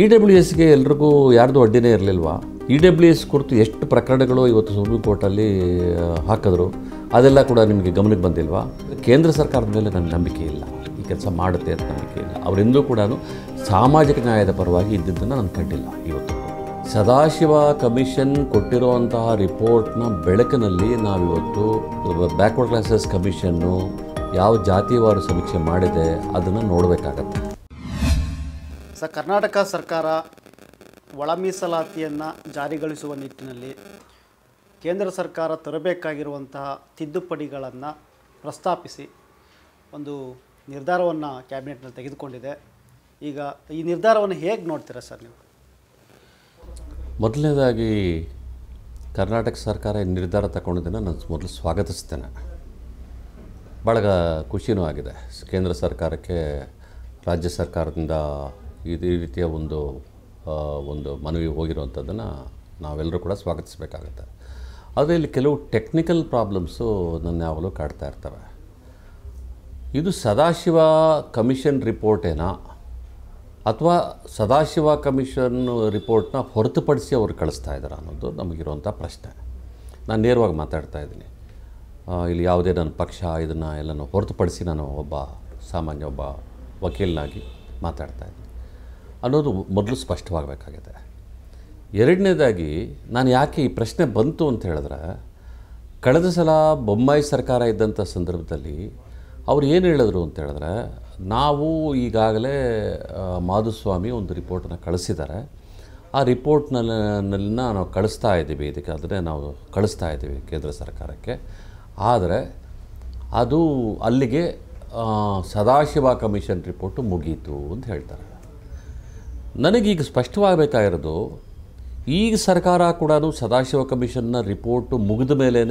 E e W ಎಸ್ಗೆ ಎಲ್ರಿಗೂ ಯಾರ್ದು ಅಡ್ಡಿನೇ ಇರಲಿಲ್ವಾ ಇ e ಡಬ್ಲ್ಯೂ ಎಸ್ ಕುರಿತು ಎಷ್ಟು ಪ್ರಕರಣಗಳು ಇವತ್ತು ಸುಪ್ರೀಂ ಕೋರ್ಟಲ್ಲಿ ಹಾಕಿದ್ರು ಅದೆಲ್ಲ ಕೂಡ ನಿಮಗೆ ಗಮನಕ್ಕೆ ಬಂದಿಲ್ವಾ ಕೇಂದ್ರ ಸರ್ಕಾರದ ಮೇಲೆ ನನಗೆ ನಂಬಿಕೆ ಇಲ್ಲ ಈ ಕೆಲಸ ಮಾಡುತ್ತೆ ಅಂತ ನಂಬಿಕೆ ಇಲ್ಲ ಅವರಿಂದೂ ಕೂಡ ಸಾಮಾಜಿಕ ನ್ಯಾಯದ ಪರವಾಗಿ ಇದ್ದಿದ್ದನ್ನು ನಾನು ಕಂಡಿಲ್ಲ ಇವತ್ತು ಸದಾಶಿವ ಕಮಿಷನ್ ಕೊಟ್ಟಿರುವಂತಹ ರಿಪೋರ್ಟ್ನ ಬೆಳಕಿನಲ್ಲಿ ನಾವಿವತ್ತು ಬ್ಯಾಕ್ವರ್ಡ್ ಕ್ಲಾಸಸ್ ಕಮಿಷನ್ನು ಯಾವ ಜಾತಿವಾರು ಸಮೀಕ್ಷೆ ಮಾಡಿದೆ ಅದನ್ನು ನೋಡಬೇಕಾಗತ್ತೆ ಸ ಕರ್ನಾಟಕ ಸರ್ಕಾರ ಒಳ ಮೀಸಲಾತಿಯನ್ನು ಜಾರಿಗೊಳಿಸುವ ನಿಟ್ಟಿನಲ್ಲಿ ಕೇಂದ್ರ ಸರ್ಕಾರ ತರಬೇಕಾಗಿರುವಂತಹ ತಿದ್ದುಪಡಿಗಳನ್ನು ಪ್ರಸ್ತಾಪಿಸಿ ಒಂದು ನಿರ್ಧಾರವನ್ನು ಕ್ಯಾಬಿನೆಟ್ನಲ್ಲಿ ತೆಗೆದುಕೊಂಡಿದೆ ಈಗ ಈ ನಿರ್ಧಾರವನ್ನು ಹೇಗೆ ನೋಡ್ತೀರಾ ಸರ್ ನೀವು ಮೊದಲನೇದಾಗಿ ಕರ್ನಾಟಕ ಸರ್ಕಾರ ಈ ನಿರ್ಧಾರ ತಗೊಂಡಿದ್ದನ್ನು ನಾನು ಮೊದಲು ಸ್ವಾಗತಿಸ್ತೇನೆ ಭಾಳ ಖುಷಿನೂ ಆಗಿದೆ ಕೇಂದ್ರ ಸರ್ಕಾರಕ್ಕೆ ರಾಜ್ಯ ಸರ್ಕಾರದಿಂದ ಇದು ಈ ರೀತಿಯ ಒಂದು ಒಂದು ಮನವಿ ಹೋಗಿರುವಂಥದ್ದನ್ನು ನಾವೆಲ್ಲರೂ ಕೂಡ ಸ್ವಾಗತಿಸಬೇಕಾಗತ್ತೆ ಆದರೆ ಇಲ್ಲಿ ಕೆಲವು ಟೆಕ್ನಿಕಲ್ ಪ್ರಾಬ್ಲಮ್ಸು ನನ್ನ ಯಾವಾಗಲೂ ಕಾಡ್ತಾ ಇರ್ತವೆ ಇದು ಸದಾಶಿವ ಕಮಿಷನ್ ರಿಪೋರ್ಟೇನಾ ಅಥವಾ ಸದಾಶಿವ ಕಮಿಷನ್ ರಿಪೋರ್ಟ್ನ ಹೊರತುಪಡಿಸಿ ಅವರು ಕಳಿಸ್ತಾ ಇದ್ದಾರೆ ಅನ್ನೋದು ನಮಗಿರುವಂಥ ಪ್ರಶ್ನೆ ನಾನು ನೇರವಾಗಿ ಮಾತಾಡ್ತಾ ಇದ್ದೀನಿ ಇಲ್ಲಿ ಯಾವುದೇ ನನ್ನ ಪಕ್ಷ ಇದನ್ನು ಎಲ್ಲನೂ ಹೊರತುಪಡಿಸಿ ನಾನು ಒಬ್ಬ ಸಾಮಾನ್ಯ ಒಬ್ಬ ವಕೀಲನಾಗಿ ಮಾತಾಡ್ತಾ ಇದ್ದೀನಿ ಅನ್ನೋದು ಮೊದಲು ಸ್ಪಷ್ಟವಾಗಬೇಕಾಗಿದೆ ಎರಡನೇದಾಗಿ ನಾನು ಯಾಕೆ ಈ ಪ್ರಶ್ನೆ ಬಂತು ಅಂತ ಹೇಳಿದ್ರೆ ಕಳೆದ ಸಲ ಬೊಂಬಾಯಿ ಸರ್ಕಾರ ಇದ್ದಂಥ ಸಂದರ್ಭದಲ್ಲಿ ಅವ್ರು ಏನು ಹೇಳಿದ್ರು ಅಂತ ಹೇಳಿದ್ರೆ ನಾವು ಈಗಾಗಲೇ ಮಾಧುಸ್ವಾಮಿ ಒಂದು ರಿಪೋರ್ಟನ್ನು ಕಳಿಸಿದ್ದಾರೆ ಆ ರಿಪೋರ್ಟ್ನಲ್ಲಿನ ನಾವು ಕಳಿಸ್ತಾ ಇದ್ದೀವಿ ಇದಕ್ಕೆ ನಾವು ಕಳಿಸ್ತಾ ಇದ್ದೀವಿ ಕೇಂದ್ರ ಸರ್ಕಾರಕ್ಕೆ ಆದರೆ ಅದು ಅಲ್ಲಿಗೆ ಸದಾಶಿವ ಕಮಿಷನ್ ರಿಪೋರ್ಟು ಮುಗೀತು ಅಂತ ಹೇಳ್ತಾರೆ ನನಗೀಗ ಸ್ಪಷ್ಟವಾಗಬೇಕಾಗಿರೋದು ಈಗ ಸರ್ಕಾರ ಕೂಡ ಸದಾಶಿವ ಕಮಿಷನ್ನ ರಿಪೋರ್ಟು ಮುಗಿದ ಮೇಲೇ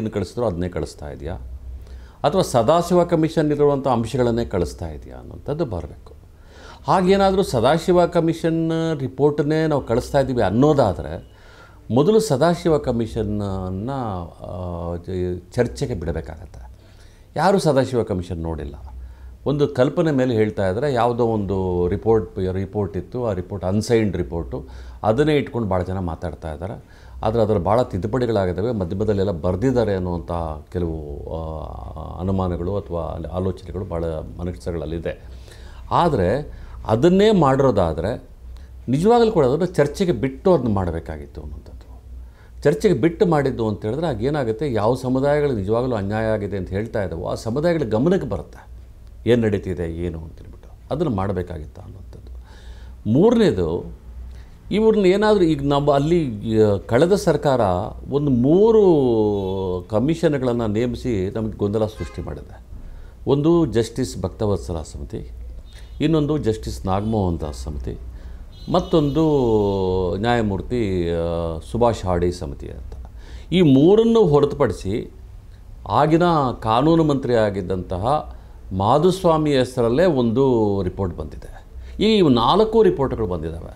ಏನು ಕಳಿಸಿದ್ರು ಅದನ್ನೇ ಕಳಿಸ್ತಾ ಇದೆಯಾ ಅಥವಾ ಸದಾಶಿವ ಕಮಿಷನ್ ಇರುವಂಥ ಅಂಶಗಳನ್ನೇ ಕಳಿಸ್ತಾ ಇದೆಯಾ ಅನ್ನೋಂಥದ್ದು ಬರಬೇಕು ಹಾಗೇನಾದರೂ ಸದಾಶಿವ ಕಮಿಷನ್ ರಿಪೋರ್ಟನ್ನೇ ನಾವು ಕಳಿಸ್ತಾ ಇದ್ದೀವಿ ಅನ್ನೋದಾದರೆ ಮೊದಲು ಸದಾಶಿವ ಕಮಿಷನ್ನ ಚರ್ಚೆಗೆ ಬಿಡಬೇಕಾಗತ್ತೆ ಯಾರೂ ಸದಾಶಿವ ಕಮಿಷನ್ ನೋಡಿಲ್ಲ ಒಂದು ಕಲ್ಪನೆ ಮೇಲೆ ಹೇಳ್ತಾ ಇದ್ದಾರೆ ಯಾವುದೋ ಒಂದು ರಿಪೋರ್ಟ್ ರಿಪೋರ್ಟ್ ಇತ್ತು ಆ ರಿಪೋರ್ಟ್ ಅನ್ಸೈನ್ಡ್ ರಿಪೋರ್ಟು ಅದನ್ನೇ ಇಟ್ಕೊಂಡು ಭಾಳ ಜನ ಮಾತಾಡ್ತಾ ಇದ್ದಾರೆ ಆದರೆ ಅದರ ಭಾಳ ತಿದ್ದುಪಡಿಗಳಾಗಿದ್ದಾವೆ ಮಧ್ಯಮದಲ್ಲೆಲ್ಲ ಬರೆದಿದ್ದಾರೆ ಅನ್ನುವಂಥ ಕೆಲವು ಅನುಮಾನಗಳು ಅಥವಾ ಆಲೋಚನೆಗಳು ಭಾಳ ಮನಸ್ಸುಗಳಲ್ಲಿದೆ ಆದರೆ ಅದನ್ನೇ ಮಾಡಿರೋದಾದರೆ ನಿಜವಾಗಲೂ ಕೂಡ ಅದನ್ನು ಚರ್ಚೆಗೆ ಬಿಟ್ಟು ಅದನ್ನ ಮಾಡಬೇಕಾಗಿತ್ತು ಅನ್ನೋಂಥದ್ದು ಚರ್ಚೆಗೆ ಬಿಟ್ಟು ಮಾಡಿದ್ದು ಅಂತ ಹೇಳಿದ್ರೆ ಆಗೇನಾಗುತ್ತೆ ಯಾವ ಸಮುದಾಯಗಳು ನಿಜವಾಗಲೂ ಅನ್ಯಾಯ ಆಗಿದೆ ಅಂತ ಹೇಳ್ತಾ ಇದ್ದಾವೋ ಆ ಸಮುದಾಯಗಳ ಗಮನಕ್ಕೆ ಬರುತ್ತೆ ಏನು ನಡೀತಿದೆ ಏನು ಅಂತೇಳ್ಬಿಟ್ಟು ಅದನ್ನು ಮಾಡಬೇಕಾಗಿತ್ತ ಅನ್ನುವಂಥದ್ದು ಮೂರನೇದು ಇವ್ರನ್ನ ಏನಾದರೂ ಈಗ ನಮ್ಮ ಅಲ್ಲಿ ಕಳೆದ ಸರ್ಕಾರ ಒಂದು ಮೂರು ಕಮಿಷನ್ಗಳನ್ನು ನೇಮಿಸಿ ನಮಗೆ ಗೊಂದಲ ಸೃಷ್ಟಿ ಮಾಡಿದೆ ಒಂದು ಜಸ್ಟಿಸ್ ಭಕ್ತವತ್ಸಲ ಸಮಿತಿ ಇನ್ನೊಂದು ಜಸ್ಟಿಸ್ ನಾಗಮೋಹನ್ ದಾಸ್ ಸಮಿತಿ ಮತ್ತೊಂದು ನ್ಯಾಯಮೂರ್ತಿ ಸುಭಾಷ್ ಹಾಡಿ ಸಮಿತಿ ಅಂತ ಈ ಮೂರನ್ನು ಹೊರತುಪಡಿಸಿ ಆಗಿನ ಕಾನೂನು ಮಂತ್ರಿ ಆಗಿದ್ದಂತಹ ಮಾಧುಸ್ವಾಮಿ ಹೆಸರಲ್ಲೇ ಒಂದು ರಿಪೋರ್ಟ್ ಬಂದಿದೆ ಈ ನಾಲ್ಕು ರಿಪೋರ್ಟ್ಗಳು ಬಂದಿದ್ದಾವೆ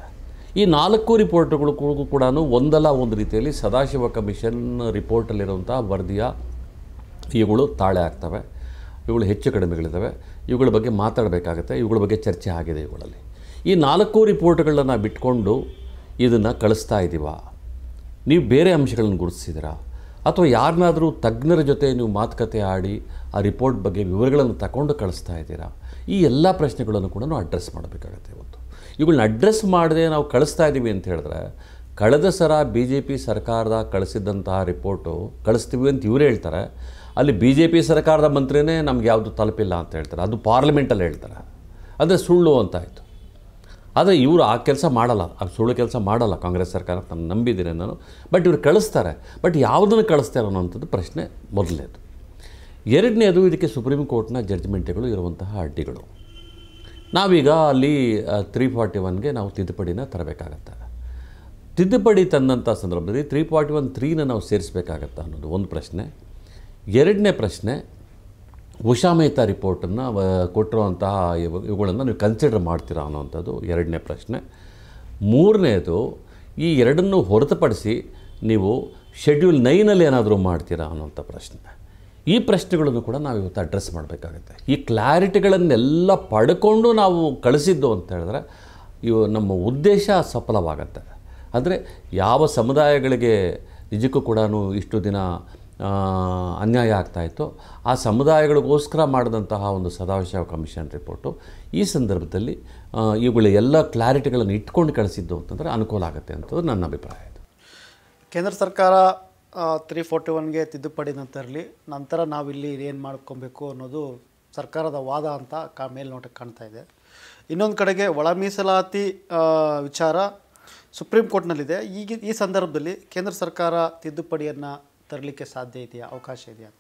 ಈ ನಾಲ್ಕು ರಿಪೋರ್ಟ್ಗಳು ಕೂಡ ಒಂದಲ್ಲ ಒಂದು ರೀತಿಯಲ್ಲಿ ಸದಾಶಿವ ಕಮಿಷನ್ ರಿಪೋರ್ಟಲ್ಲಿರುವಂಥ ವರದಿಯ ಇವುಗಳು ತಾಳೆ ಆಗ್ತವೆ ಇವುಗಳು ಹೆಚ್ಚು ಕಡಿಮೆಗಳಿದ್ದಾವೆ ಇವುಗಳ ಬಗ್ಗೆ ಮಾತಾಡಬೇಕಾಗತ್ತೆ ಇವುಗಳ ಬಗ್ಗೆ ಚರ್ಚೆ ಆಗಿದೆ ಇವುಗಳಲ್ಲಿ ಈ ನಾಲ್ಕು ರಿಪೋರ್ಟ್ಗಳನ್ನ ಬಿಟ್ಕೊಂಡು ಇದನ್ನು ಕಳಿಸ್ತಾ ಇದ್ದೀವ ನೀವು ಬೇರೆ ಅಂಶಗಳನ್ನು ಗುರುತಿಸಿದಿರಾ ಅಥವಾ ಯಾರನ್ನಾದರೂ ತಜ್ಞರ ಜೊತೆ ನೀವು ಮಾತುಕತೆ ಆಡಿ ಆ ರಿಪೋರ್ಟ್ ಬಗ್ಗೆ ವಿವರಗಳನ್ನು ತಗೊಂಡು ಕಳಿಸ್ತಾ ಇದ್ದೀರಾ ಈ ಎಲ್ಲ ಪ್ರಶ್ನೆಗಳನ್ನು ಕೂಡ ನಾವು ಅಡ್ರೆಸ್ ಮಾಡಬೇಕಾಗತ್ತೆ ಇವತ್ತು ಇವುಗಳನ್ನ ಅಡ್ರೆಸ್ ಮಾಡದೆ ನಾವು ಕಳಿಸ್ತಾ ಇದ್ದೀವಿ ಅಂತ ಹೇಳಿದ್ರೆ ಕಳೆದ ಸರ ಬಿ ಜೆ ಪಿ ಸರ್ಕಾರದ ಕಳಿಸಿದ್ದಂತಹ ರಿಪೋರ್ಟು ಕಳಿಸ್ತೀವಿ ಅಂತ ಇವರು ಹೇಳ್ತಾರೆ ಅಲ್ಲಿ ಬಿ ಜೆ ಪಿ ಸರ್ಕಾರದ ಮಂತ್ರಿನೇ ನಮ್ಗೆ ಯಾವುದು ತಲುಪಿಲ್ಲ ಅಂತ ಹೇಳ್ತಾರೆ ಅದು ಪಾರ್ಲಿಮೆಂಟಲ್ಲಿ ಹೇಳ್ತಾರೆ ಅಂದರೆ ಸುಳ್ಳು ಅಂತಾಯಿತು ಆದರೆ ಇವರು ಆ ಕೆಲಸ ಮಾಡಲ್ಲ ಆ ಸುಳ್ಳು ಕೆಲಸ ಮಾಡಲ್ಲ ಕಾಂಗ್ರೆಸ್ ಸರ್ಕಾರ ತನ್ನ ನಂಬಿದ್ದೀನಿ ನಾನು ಬಟ್ ಇವರು ಕಳಿಸ್ತಾರೆ ಬಟ್ ಯಾವುದನ್ನು ಕಳಿಸ್ತಾರೆ ಅನ್ನೋಂಥದ್ದು ಪ್ರಶ್ನೆ ಮೊದಲನೇದು ಎರಡನೇದು ಇದಕ್ಕೆ ಸುಪ್ರೀಂ ಕೋರ್ಟ್ನ ಜಡ್ಜ್ಮೆಂಟ್ಗಳು ಇರುವಂತಹ ಅಡ್ಡಿಗಳು ನಾವೀಗ ಅಲ್ಲಿ ತ್ರೀ ಫಾರ್ಟಿ ಒನ್ಗೆ ನಾವು ತಿದ್ದುಪಡಿನ ತರಬೇಕಾಗತ್ತೆ ತಿದ್ದುಪಡಿ ತಂದಂಥ ಸಂದರ್ಭದಲ್ಲಿ ತ್ರೀ ಫಾರ್ಟಿ ಒನ್ ತ್ರೀನ ನಾವು ಸೇರಿಸಬೇಕಾಗತ್ತಾ ಅನ್ನೋದು ಒಂದು ಪ್ರಶ್ನೆ ಎರಡನೇ ಪ್ರಶ್ನೆ ಉಷಾ ರಿಪೋರ್ಟನ್ನು ಕೊಟ್ಟಿರುವಂತಹ ಇವುಗಳನ್ನು ನೀವು ಕನ್ಸಿಡರ್ ಮಾಡ್ತೀರಾ ಅನ್ನೋವಂಥದ್ದು ಎರಡನೇ ಪ್ರಶ್ನೆ ಮೂರನೇದು ಈ ಎರಡನ್ನು ಹೊರತುಪಡಿಸಿ ನೀವು ಶೆಡ್ಯೂಲ್ ನೈನಲ್ಲಿ ಏನಾದರೂ ಮಾಡ್ತೀರಾ ಅನ್ನೋಂಥ ಪ್ರಶ್ನೆ ಈ ಪ್ರಶ್ನೆಗಳನ್ನು ಕೂಡ ನಾವು ಇವತ್ತು ಅಡ್ರೆಸ್ ಮಾಡಬೇಕಾಗುತ್ತೆ ಈ ಕ್ಲಾರಿಟಿಗಳನ್ನೆಲ್ಲ ಪಡ್ಕೊಂಡು ನಾವು ಕಳಿಸಿದ್ದು ಅಂತ ಹೇಳಿದ್ರೆ ಇವು ನಮ್ಮ ಉದ್ದೇಶ ಸಫಲವಾಗತ್ತೆ ಅಂದರೆ ಯಾವ ಸಮುದಾಯಗಳಿಗೆ ನಿಜಕ್ಕೂ ಕೂಡ ಇಷ್ಟು ದಿನ ಅನ್ಯಾಯ ಆಗ್ತಾಯಿತ್ತು ಆ ಸಮುದಾಯಗಳಿಗೋಸ್ಕರ ಮಾಡಿದಂತಹ ಒಂದು ಸದಾಶಿವ ಕಮಿಷನ್ ರಿಪೋರ್ಟು ಈ ಸಂದರ್ಭದಲ್ಲಿ ಇವುಗಳ ಎಲ್ಲ ಕ್ಲಾರಿಟಿಗಳನ್ನು ಇಟ್ಕೊಂಡು ಕಳಿಸಿದ್ದು ಅಂತಂದರೆ ಅನುಕೂಲ ಆಗುತ್ತೆ ಅಂತದ್ದು ನನ್ನ ಅಭಿಪ್ರಾಯ ಇದು ಕೇಂದ್ರ ಸರ್ಕಾರ ತ್ರೀ ಫೋರ್ಟಿ ಒನ್ಗೆ ತಿದ್ದುಪಡಿ ನಂತರಲಿ ನಂತರ ನಾವಿಲ್ಲಿ ಏನು ಮಾಡ್ಕೊಬೇಕು ಅನ್ನೋದು ಸರ್ಕಾರದ ವಾದ ಅಂತ ಕಾ ಮೇಲ್ನೋಟಕ್ಕೆ ಕಾಣ್ತಾ ಇದೆ ಇನ್ನೊಂದು ಕಡೆಗೆ ಒಳ ಮೀಸಲಾತಿ ವಿಚಾರ ಸುಪ್ರೀಂ ಕೋರ್ಟ್ನಲ್ಲಿದೆ ಈಗ ಈ ಸಂದರ್ಭದಲ್ಲಿ ಕೇಂದ್ರ ಸರ್ಕಾರ ತಿದ್ದುಪಡಿಯನ್ನು ತರಲಿಕ್ಕೆ ಸಾಧ್ಯ ಇದೆಯಾ ಅವಕಾಶ ಇದೆಯಾ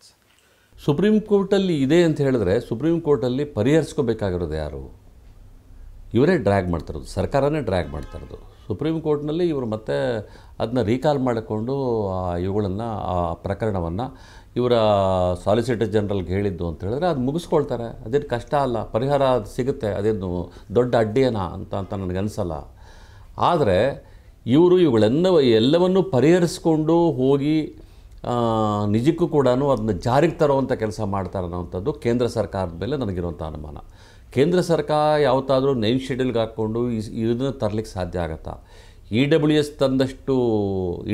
ಸುಪ್ರೀಂ ಕೋರ್ಟಲ್ಲಿ ಇದೆ ಅಂತ ಹೇಳಿದ್ರೆ ಸುಪ್ರೀಂ ಕೋರ್ಟಲ್ಲಿ ಪರಿಹರಿಸ್ಕೋಬೇಕಾಗಿರೋದು ಯಾರು ಇವರೇ ಡ್ರ್ಯಾಗ್ ಮಾಡ್ತಿರೋದು ಸರ್ಕಾರನೇ ಡ್ರ್ಯಾಗ್ ಇರೋದು ಸುಪ್ರೀಂ ಕೋರ್ಟ್ನಲ್ಲಿ ಇವರು ಮತ್ತೆ ಅದನ್ನ ರೀಕಾಲ್ ಮಾಡಿಕೊಂಡು ಇವುಗಳನ್ನು ಆ ಪ್ರಕರಣವನ್ನು ಇವರ ಸಾಲಿಸಿಟರ್ ಜನರಲ್ಗೆ ಹೇಳಿದ್ದು ಅಂತ ಹೇಳಿದ್ರೆ ಅದು ಮುಗಿಸ್ಕೊಳ್ತಾರೆ ಅದೇನು ಕಷ್ಟ ಅಲ್ಲ ಪರಿಹಾರ ಸಿಗುತ್ತೆ ಅದೇನು ದೊಡ್ಡ ಅಡ್ಡಿಯೇನ ಅಂತ ಅಂತ ನನಗನ್ಸಲ್ಲ ಆದರೆ ಇವರು ಇವುಗಳೆಲ್ಲ ಎಲ್ಲವನ್ನು ಪರಿಹರಿಸ್ಕೊಂಡು ಹೋಗಿ ನಿಜಕ್ಕೂ ಕೂಡ ಅದನ್ನ ಜಾರಿಗೆ ತರುವಂಥ ಕೆಲಸ ಮಾಡ್ತಾರೆ ಅನ್ನೋವಂಥದ್ದು ಕೇಂದ್ರ ಸರ್ಕಾರದ ಮೇಲೆ ನನಗಿರುವಂಥ ಅನುಮಾನ ಕೇಂದ್ರ ಸರ್ಕಾರ ಯಾವತ್ತಾದರೂ ನೈನ್ ಶೆಡ್ಯೂಲ್ಗೆ ಹಾಕ್ಕೊಂಡು ಇದನ್ನು ತರಲಿಕ್ಕೆ ಸಾಧ್ಯ ಆಗತ್ತಾ ಇ ಡಬ್ಲ್ಯೂ ಎಸ್ ತಂದಷ್ಟು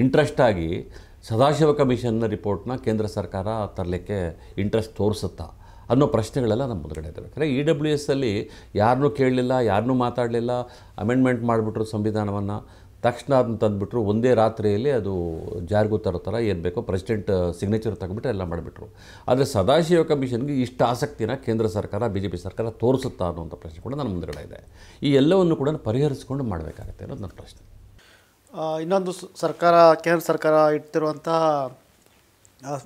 ಇಂಟ್ರೆಸ್ಟಾಗಿ ಸದಾಶಿವ ಕಮಿಷನ್ನ ರಿಪೋರ್ಟ್ನ ಕೇಂದ್ರ ಸರ್ಕಾರ ತರಲಿಕ್ಕೆ ಇಂಟ್ರೆಸ್ಟ್ ತೋರಿಸುತ್ತಾ ಅನ್ನೋ ಪ್ರಶ್ನೆಗಳೆಲ್ಲ ನಮ್ಮ ಮುಂದಗಡೆ ಇದ್ದಾವೆ ಯಾಕಂದರೆ ಇ e ಡಬ್ಲ್ಯೂ ಎಸ್ಸಲ್ಲಿ ಯಾರನ್ನೂ ಕೇಳಲಿಲ್ಲ ಯಾರನ್ನೂ ಮಾತಾಡಲಿಲ್ಲ ಅಮೆಂಡ್ಮೆಂಟ್ ಮಾಡಿಬಿಟ್ರು ಸಂವಿಧಾನವನ್ನು ತಕ್ಷಣ ಅದನ್ನು ತಂದುಬಿಟ್ರು ಒಂದೇ ರಾತ್ರಿಯಲ್ಲಿ ಅದು ಜಾರಿಗೂ ತರೋ ಥರ ಏನು ಬೇಕೋ ಪ್ರೆಸಿಡೆಂಟ್ ಸಿಗ್ನೇಚರ್ ತಗೊಂಬಿಟ್ಟು ಎಲ್ಲ ಮಾಡಿಬಿಟ್ರು ಆದರೆ ಸದಾಶಿವ ಕಮಿಷನ್ಗೆ ಇಷ್ಟು ಆಸಕ್ತಿನ ಕೇಂದ್ರ ಸರ್ಕಾರ ಬಿ ಜೆ ಪಿ ಸರ್ಕಾರ ತೋರಿಸುತ್ತಾ ಅನ್ನುವಂಥ ಪ್ರಶ್ನೆ ಕೂಡ ನನ್ನ ಮುಂದೆಗಡೆ ಇದೆ ಈ ಎಲ್ಲವನ್ನು ಕೂಡ ಪರಿಹರಿಸಿಕೊಂಡು ಮಾಡಬೇಕಾಗತ್ತೆ ಅನ್ನೋದು ನನ್ನ ಪ್ರಶ್ನೆ ಇನ್ನೊಂದು ಸರ್ಕಾರ ಕೇಂದ್ರ ಸರ್ಕಾರ ಇಟ್ಟಿರುವಂಥ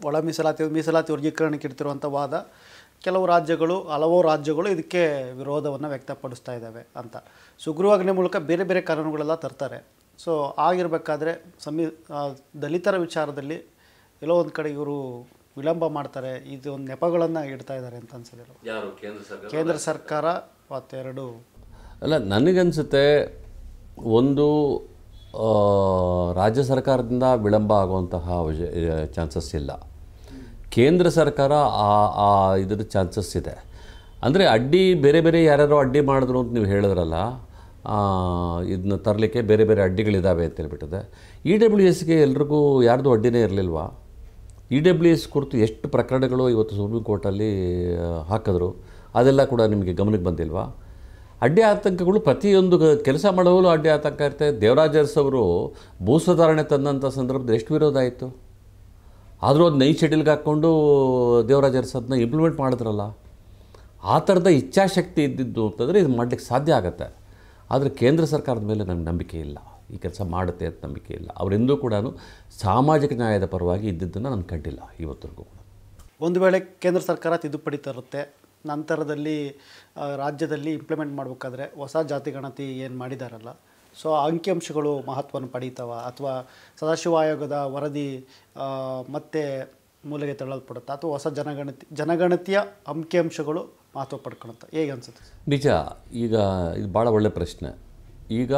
ಒಳ ಮೀಸಲಾತಿ ಮೀಸಲಾತಿ ವರ್ಗೀಕರಣಕ್ಕೆ ಇಡ್ತಿರುವಂಥ ವಾದ ಕೆಲವು ರಾಜ್ಯಗಳು ಹಲವು ರಾಜ್ಯಗಳು ಇದಕ್ಕೆ ವಿರೋಧವನ್ನು ವ್ಯಕ್ತಪಡಿಸ್ತಾ ಇದ್ದಾವೆ ಅಂತ ಸುಗ್ರೀವಾಜ್ಞೆ ಮೂಲಕ ಬೇರೆ ಬೇರೆ ಕಾನೂನುಗಳೆಲ್ಲ ತರ್ತಾರೆ ಸೊ ಆಗಿರಬೇಕಾದ್ರೆ ಸಮಿ ದಲಿತರ ವಿಚಾರದಲ್ಲಿ ಎಲ್ಲೋ ಒಂದು ಕಡೆ ಇವರು ವಿಳಂಬ ಮಾಡ್ತಾರೆ ಇದು ಒಂದು ನೆಪಗಳನ್ನು ಇಡ್ತಾ ಇದ್ದಾರೆ ಅಂತ ಯಾರು ಕೇಂದ್ರ ಸರ್ಕಾರ ಮತ್ತೆರಡು ಅಲ್ಲ ನನಗನ್ಸುತ್ತೆ ಒಂದು ರಾಜ್ಯ ಸರ್ಕಾರದಿಂದ ವಿಳಂಬ ಆಗುವಂತಹ ಚಾನ್ಸಸ್ ಇಲ್ಲ ಕೇಂದ್ರ ಸರ್ಕಾರ ಆ ಇದರ ಚಾನ್ಸಸ್ ಇದೆ ಅಂದರೆ ಅಡ್ಡಿ ಬೇರೆ ಬೇರೆ ಯಾರ್ಯಾರೋ ಅಡ್ಡಿ ಮಾಡಿದ್ರು ಅಂತ ನೀವು ಹೇಳಿದ್ರಲ್ಲ ಇದನ್ನ ತರಲಿಕ್ಕೆ ಬೇರೆ ಬೇರೆ ಅಡ್ಡಿಗಳಿದ್ದಾವೆ ಅಂತೇಳ್ಬಿಟ್ಟಿದೆ ಇ e ಡಬ್ಲ್ಯೂ ಎಸ್ಗೆ ಎಲ್ರಿಗೂ ಯಾರ್ದು ಅಡ್ಡಿನೇ ಇರಲಿಲ್ವಾ ಇ e ಡಬ್ಲ್ಯೂ ಎಸ್ ಕುರಿತು ಎಷ್ಟು ಪ್ರಕರಣಗಳು ಇವತ್ತು ಸುಪ್ರೀಂ ಕೋರ್ಟಲ್ಲಿ ಹಾಕಿದ್ರು ಅದೆಲ್ಲ ಕೂಡ ನಿಮಗೆ ಗಮನಕ್ಕೆ ಬಂದಿಲ್ವಾ ಅಡ್ಡಿ ಆತಂಕಗಳು ಪ್ರತಿಯೊಂದು ಕೆಲಸ ಮಾಡೋವಲ್ಲೂ ಅಡ್ಡಿ ಆತಂಕ ಇರ್ತದೆ ದೇವರಾಜರ್ಸ್ ಅವರು ಸುಧಾರಣೆ ತಂದಂಥ ಸಂದರ್ಭದಲ್ಲಿ ಎಷ್ಟು ವಿರೋಧ ಆಯಿತು ಆದರೂ ಅದು ನೈ ಶೆಡ್ಯೂಲ್ಗೆ ಹಾಕ್ಕೊಂಡು ದೇವರಾಜರ್ಸ್ ಅದನ್ನ ಇಂಪ್ಲಿಮೆಂಟ್ ಮಾಡಿದ್ರಲ್ಲ ಆ ಥರದ ಇಚ್ಛಾಶಕ್ತಿ ಇದ್ದಿದ್ದು ಅಂತಂದರೆ ಇದು ಮಾಡಲಿಕ್ಕೆ ಸಾಧ್ಯ ಆಗುತ್ತೆ ಆದರೆ ಕೇಂದ್ರ ಸರ್ಕಾರದ ಮೇಲೆ ನನಗೆ ನಂಬಿಕೆ ಇಲ್ಲ ಈ ಕೆಲಸ ಮಾಡುತ್ತೆ ಅಂತ ನಂಬಿಕೆ ಇಲ್ಲ ಅವರೆಂದೂ ಕೂಡ ಸಾಮಾಜಿಕ ನ್ಯಾಯದ ಪರವಾಗಿ ಇದ್ದಿದ್ದನ್ನು ನಾನು ಕಂಡಿಲ್ಲ ಇವತ್ತಿಗೂ ಕೂಡ ಒಂದು ವೇಳೆ ಕೇಂದ್ರ ಸರ್ಕಾರ ತಿದ್ದುಪಡಿ ತರುತ್ತೆ ನಂತರದಲ್ಲಿ ರಾಜ್ಯದಲ್ಲಿ ಇಂಪ್ಲಿಮೆಂಟ್ ಮಾಡಬೇಕಾದ್ರೆ ಹೊಸ ಜಾತಿ ಗಣತಿ ಏನು ಮಾಡಿದಾರಲ್ಲ ಸೊ ಅಂಕಿಅಂಶಗಳು ಮಹತ್ವವನ್ನು ಪಡೀತಾವ ಅಥವಾ ಸದಾಶಿವ ಆಯೋಗದ ವರದಿ ಮತ್ತೆ ಮೂಲೆಗೆ ತಳ್ಳಲ್ಪಡುತ್ತಾ ಅಥವಾ ಹೊಸ ಜನಗಣತಿ ಜನಗಣತಿಯ ಅಂಕಿಅಂಶಗಳು ಮಹತ್ವ ಪಡ್ಕೊಳುತ್ತೆ ಹೇಗೆ ಅನ್ಸುತ್ತೆ ನಿಜ ಈಗ ಇದು ಭಾಳ ಒಳ್ಳೆ ಪ್ರಶ್ನೆ ಈಗ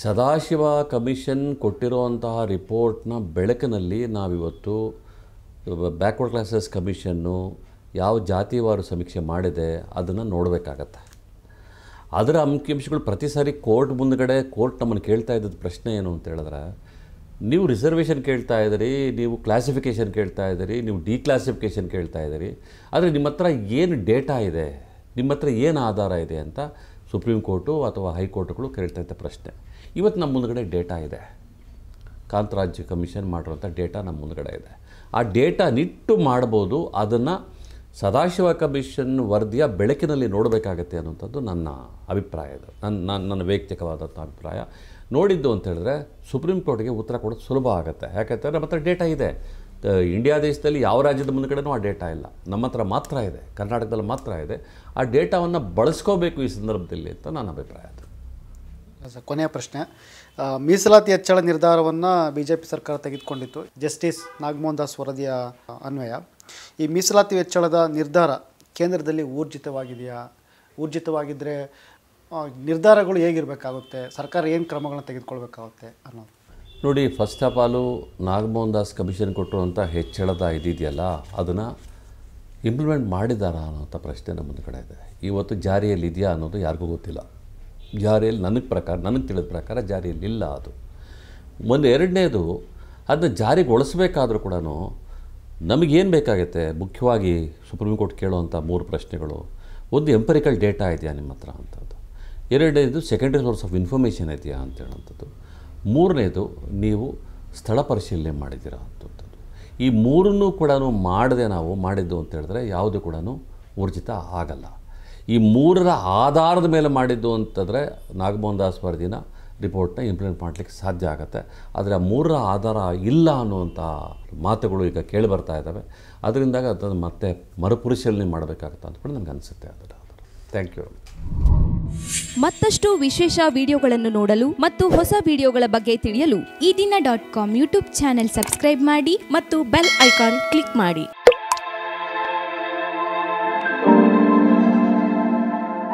ಸದಾಶಿವ ಕಮಿಷನ್ ಕೊಟ್ಟಿರುವಂತಹ ರಿಪೋರ್ಟ್ನ ಬೆಳಕಿನಲ್ಲಿ ನಾವಿವತ್ತು ಬ್ಯಾಕ್ವರ್ಡ್ ಕ್ಲಾಸಸ್ ಕಮಿಷನ್ನು ಯಾವ ಜಾತಿವಾರು ಸಮೀಕ್ಷೆ ಮಾಡಿದೆ ಅದನ್ನು ನೋಡಬೇಕಾಗತ್ತೆ ಅದರ ಅಂಕಿಅಂಶಗಳು ಪ್ರತಿ ಸಾರಿ ಕೋರ್ಟ್ ಮುಂದಗಡೆ ಕೋರ್ಟ್ ನಮ್ಮನ್ನು ಕೇಳ್ತಾ ಇದ್ದದ್ದು ಪ್ರಶ್ನೆ ಏನು ಅಂತ ಹೇಳಿದ್ರೆ ನೀವು ರಿಸರ್ವೇಷನ್ ಕೇಳ್ತಾ ಇದ್ದೀರಿ ನೀವು ಕ್ಲಾಸಿಫಿಕೇಷನ್ ಕೇಳ್ತಾ ಇದ್ದೀರಿ ನೀವು ಡಿಕ್ಲಾಸಿಫಿಕೇಷನ್ ಕೇಳ್ತಾ ಇದ್ದೀರಿ ಆದರೆ ನಿಮ್ಮ ಹತ್ರ ಏನು ಡೇಟಾ ಇದೆ ನಿಮ್ಮ ಹತ್ರ ಏನು ಆಧಾರ ಇದೆ ಅಂತ ಸುಪ್ರೀಂ ಕೋರ್ಟು ಅಥವಾ ಹೈಕೋರ್ಟ್ಗಳು ಕೇಳ್ತಾ ಪ್ರಶ್ನೆ ಇವತ್ತು ನಮ್ಮ ಮುಂದಗಡೆ ಡೇಟಾ ಇದೆ ಕಾಂತರಾಜ್ಯ ಕಮಿಷನ್ ಮಾಡಿರೋಂಥ ಡೇಟಾ ನಮ್ಮ ಮುಂದಗಡೆ ಇದೆ ಆ ಡೇಟಾ ನಿಟ್ಟು ಮಾಡ್ಬೋದು ಅದನ್ನು ಸದಾಶಿವ ಕಮಿಷನ್ ವರದಿಯ ಬೆಳಕಿನಲ್ಲಿ ನೋಡಬೇಕಾಗತ್ತೆ ಅನ್ನುವಂಥದ್ದು ನನ್ನ ಅಭಿಪ್ರಾಯದ ನನ್ನ ನನ್ನ ನನ್ನ ವೈಯಕ್ತಿಕವಾದಂಥ ಅಭಿಪ್ರಾಯ ನೋಡಿದ್ದು ಅಂತ ಹೇಳಿದ್ರೆ ಸುಪ್ರೀಂ ಕೋರ್ಟ್ಗೆ ಉತ್ತರ ಕೊಡೋದು ಸುಲಭ ಆಗುತ್ತೆ ಯಾಕಂತಂದರೆ ನಮ್ಮ ಹತ್ರ ಡೇಟಾ ಇದೆ ಇಂಡಿಯಾ ದೇಶದಲ್ಲಿ ಯಾವ ರಾಜ್ಯದ ಮುಂದ್ಗಡೆನೂ ಆ ಡೇಟಾ ಇಲ್ಲ ನಮ್ಮ ಹತ್ರ ಮಾತ್ರ ಇದೆ ಕರ್ನಾಟಕದಲ್ಲಿ ಮಾತ್ರ ಇದೆ ಆ ಡೇಟಾವನ್ನು ಬಳಸ್ಕೋಬೇಕು ಈ ಸಂದರ್ಭದಲ್ಲಿ ಅಂತ ನನ್ನ ಅಭಿಪ್ರಾಯ ಸರ್ ಕೊನೆಯ ಪ್ರಶ್ನೆ ಮೀಸಲಾತಿ ಹೆಚ್ಚಳ ನಿರ್ಧಾರವನ್ನು ಬಿ ಜೆ ಪಿ ಸರ್ಕಾರ ತೆಗೆದುಕೊಂಡಿತ್ತು ಜಸ್ಟಿಸ್ ನಾಗಮೋಹನ್ ದಾಸ್ ವರದಿಯ ಅನ್ವಯ ಈ ಮೀಸಲಾತಿ ಹೆಚ್ಚಳದ ನಿರ್ಧಾರ ಕೇಂದ್ರದಲ್ಲಿ ಊರ್ಜಿತವಾಗಿದೆಯಾ ಊರ್ಜಿತವಾಗಿದ್ದರೆ ನಿರ್ಧಾರಗಳು ಹೇಗಿರಬೇಕಾಗುತ್ತೆ ಸರ್ಕಾರ ಏನು ಕ್ರಮಗಳನ್ನು ತೆಗೆದುಕೊಳ್ಬೇಕಾಗುತ್ತೆ ಅನ್ನೋದು ನೋಡಿ first of all Nagamohan Das commission ಕೊಟ್ಟಿರುವಂಥ ಹೆಚ್ಚಳದ ಇದಿದೆಯಲ್ಲ ಅದನ್ನು ಇಂಪ್ಲಿಮೆಂಟ್ ಮಾಡಿದಾರಾ ಅನ್ನೋಂಥ ಪ್ರಶ್ನೆ ನಮ್ಮ ಕಡೆ ಇದೆ ಇವತ್ತು ಜಾರಿಯಲ್ಲಿದೆಯಾ ಅನ್ನೋದು ಯಾರಿಗೂ ಗೊತ್ತಿಲ್ಲ ಜಾರಿಯಲ್ಲಿ ನನಗೆ ಪ್ರಕಾರ ನನಗೆ ತಿಳಿದ ಪ್ರಕಾರ ಜಾರಿಯಲ್ಲಿಲ್ಲ ಅದು ಒಂದು ಎರಡನೇದು ಅದನ್ನ ಜಾರಿಗೊಳಿಸಬೇಕಾದ್ರೂ ಕೂಡ ನಮಗೇನು ಬೇಕಾಗುತ್ತೆ ಮುಖ್ಯವಾಗಿ ಸುಪ್ರೀಂ ಕೋರ್ಟ್ ಕೇಳುವಂಥ ಮೂರು ಪ್ರಶ್ನೆಗಳು ಒಂದು ಎಂಪರಿಕಲ್ ಡೇಟಾ ಇದೆಯಾ ನಿಮ್ಮ ಹತ್ರ ಅಂಥದ್ದು ಎರಡನೇದು ಸೆಕೆಂಡ್ರಿ ಸೋರ್ಸ್ ಆಫ್ ಇನ್ಫಾರ್ಮೇಷನ್ ಇದೆಯಾ ಅಂತ ಹೇಳುವಂಥದ್ದು ಮೂರನೇದು ನೀವು ಸ್ಥಳ ಪರಿಶೀಲನೆ ಮಾಡಿದ್ದೀರಾ ಅಂಥದ್ದು ಈ ಮೂರನ್ನು ಕೂಡ ಮಾಡದೆ ನಾವು ಮಾಡಿದ್ದು ಅಂತ ಹೇಳಿದ್ರೆ ಯಾವುದು ಕೂಡ ಊರ್ಜಿತ ಆಗಲ್ಲ ಈ ಮೂರರ ಆಧಾರದ ಮೇಲೆ ಮಾಡಿದ್ದು ಅಂತಂದರೆ ನಾಗಮೋಹನ್ ದಾಸ್ ವರದಿನ ರಿಪೋರ್ಟ್ನ ಇಂಪ್ಲಿಮೆಂಟ್ ಮಾಡಲಿಕ್ಕೆ ಸಾಧ್ಯ ಆಗುತ್ತೆ ಆದರೆ ಆ ಮೂರರ ಆಧಾರ ಇಲ್ಲ ಅನ್ನುವಂಥ ಮಾತುಗಳು ಈಗ ಕೇಳಿ ಬರ್ತಾ ಇದ್ದಾವೆ ಅದರಿಂದಾಗ ಅದನ್ನು ಮತ್ತೆ ಮರುಪರಿಶೀಲನೆ ಮಾಡಬೇಕಾಗುತ್ತೆ ಅಂತ ಕೂಡ ನನಗೆ ಅನಿಸುತ್ತೆ ಅದರ ಥ್ಯಾಂಕ್ ಯು ಮತ್ತಷ್ಟು ವಿಶೇಷ ವಿಡಿಯೋಗಳನ್ನು ನೋಡಲು ಮತ್ತು ಹೊಸ ವಿಡಿಯೋಗಳ ಬಗ್ಗೆ ತಿಳಿಯಲು Eedina dot com YouTube channel subscribe ಮಾಡಿ ಮತ್ತು ಬೆಲ್ ಐಕಾನ್ ಕ್ಲಿಕ್ ಮಾಡಿ